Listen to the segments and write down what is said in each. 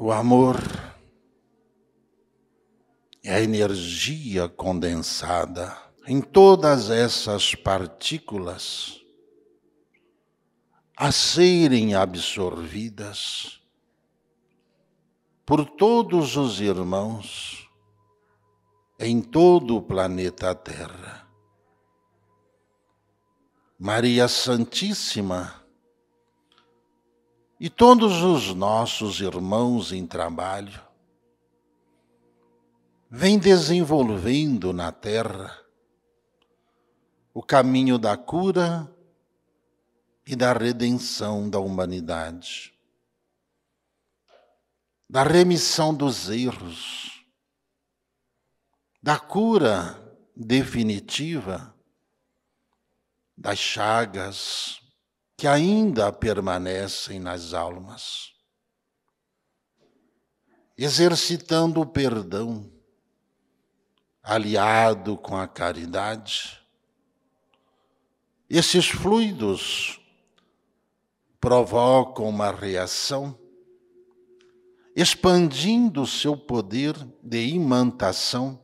o amor é a energia condensada em todas essas partículas a serem absorvidas por todos os irmãos em todo o planeta Terra. Maria Santíssima e todos os nossos irmãos em trabalho vêm desenvolvendo na terra o caminho da cura e da redenção da humanidade, da remissão dos erros, da cura definitiva das chagas que ainda permanecem nas almas, exercitando o perdão, aliado com a caridade. Esses fluidos provocam uma reação, expandindo o seu poder de imantação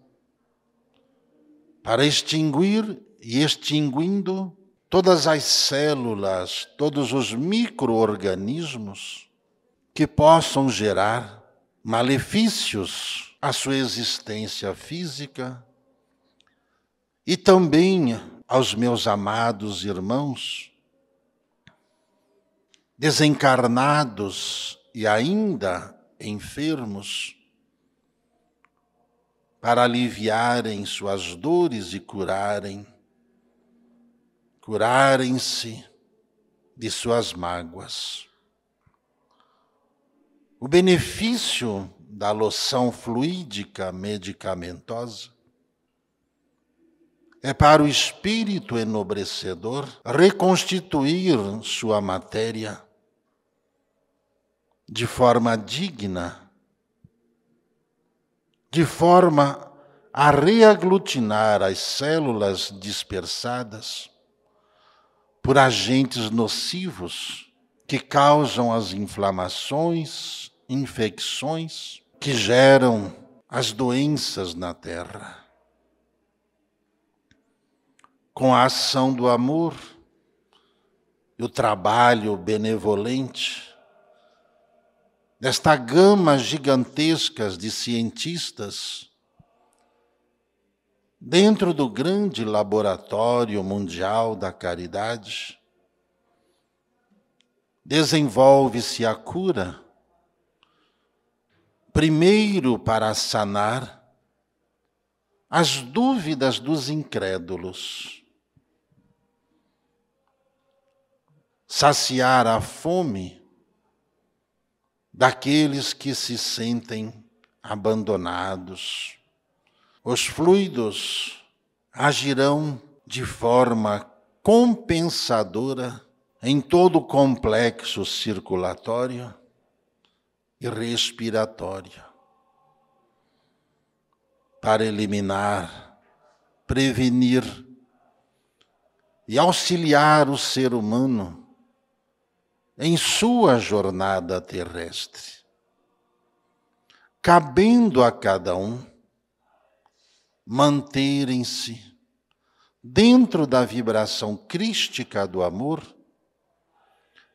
para extinguir e extinguindo todas as células, todos os microorganismos que possam gerar malefícios à sua existência física e também aos meus amados irmãos desencarnados e ainda enfermos para aliviarem suas dores e curarem curarem-se de suas mágoas. O benefício da loção fluídica medicamentosa é para o espírito enobrecedor reconstituir sua matéria de forma digna, de forma a reaglutinar as células dispersadas por agentes nocivos que causam as inflamações, infecções, que geram as doenças na terra. Com a ação do amor e o trabalho benevolente, desta gama gigantesca de cientistas dentro do grande laboratório mundial da caridade, desenvolve-se a cura, primeiro para sanar as dúvidas dos incrédulos. Saciar a fome daqueles que se sentem abandonados os fluidos agirão de forma compensadora em todo o complexo circulatório e respiratório para eliminar, prevenir e auxiliar o ser humano em sua jornada terrestre, cabendo a cada um manterem-se dentro da vibração crística do amor,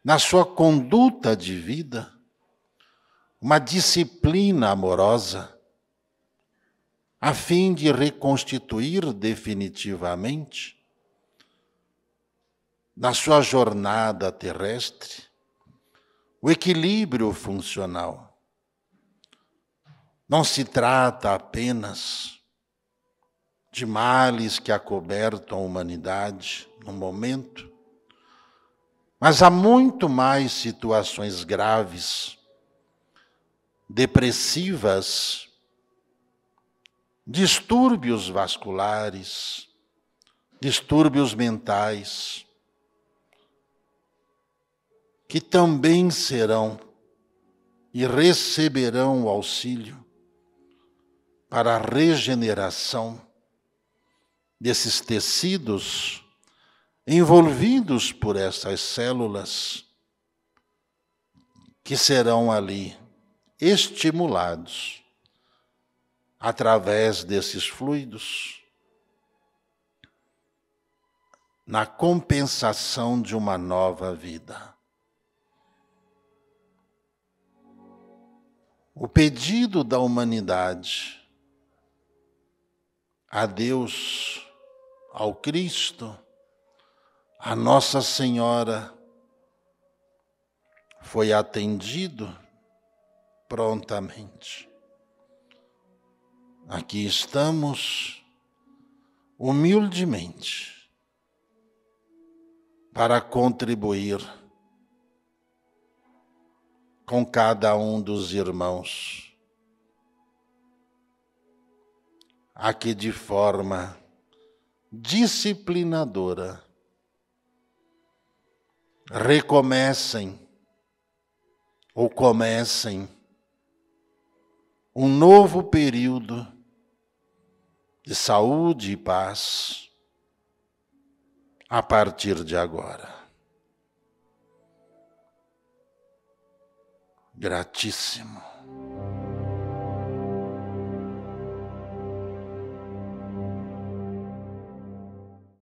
na sua conduta de vida, uma disciplina amorosa, a fim de reconstituir definitivamente na sua jornada terrestre o equilíbrio funcional. Não se trata apenas de males que acobertam a humanidade no momento, mas há muito mais situações graves, depressivas, distúrbios vasculares, distúrbios mentais, que também serão e receberão o auxílio para a regeneração desses tecidos envolvidos por essas células que serão ali estimulados através desses fluidos na compensação de uma nova vida. O pedido da humanidade a Deus ao Cristo, a Nossa Senhora foi atendido prontamente. Aqui estamos humildemente para contribuir com cada um dos irmãos aqui de forma disciplinadora. Recomecem ou comecem um novo período de saúde e paz a partir de agora. Gratíssimo.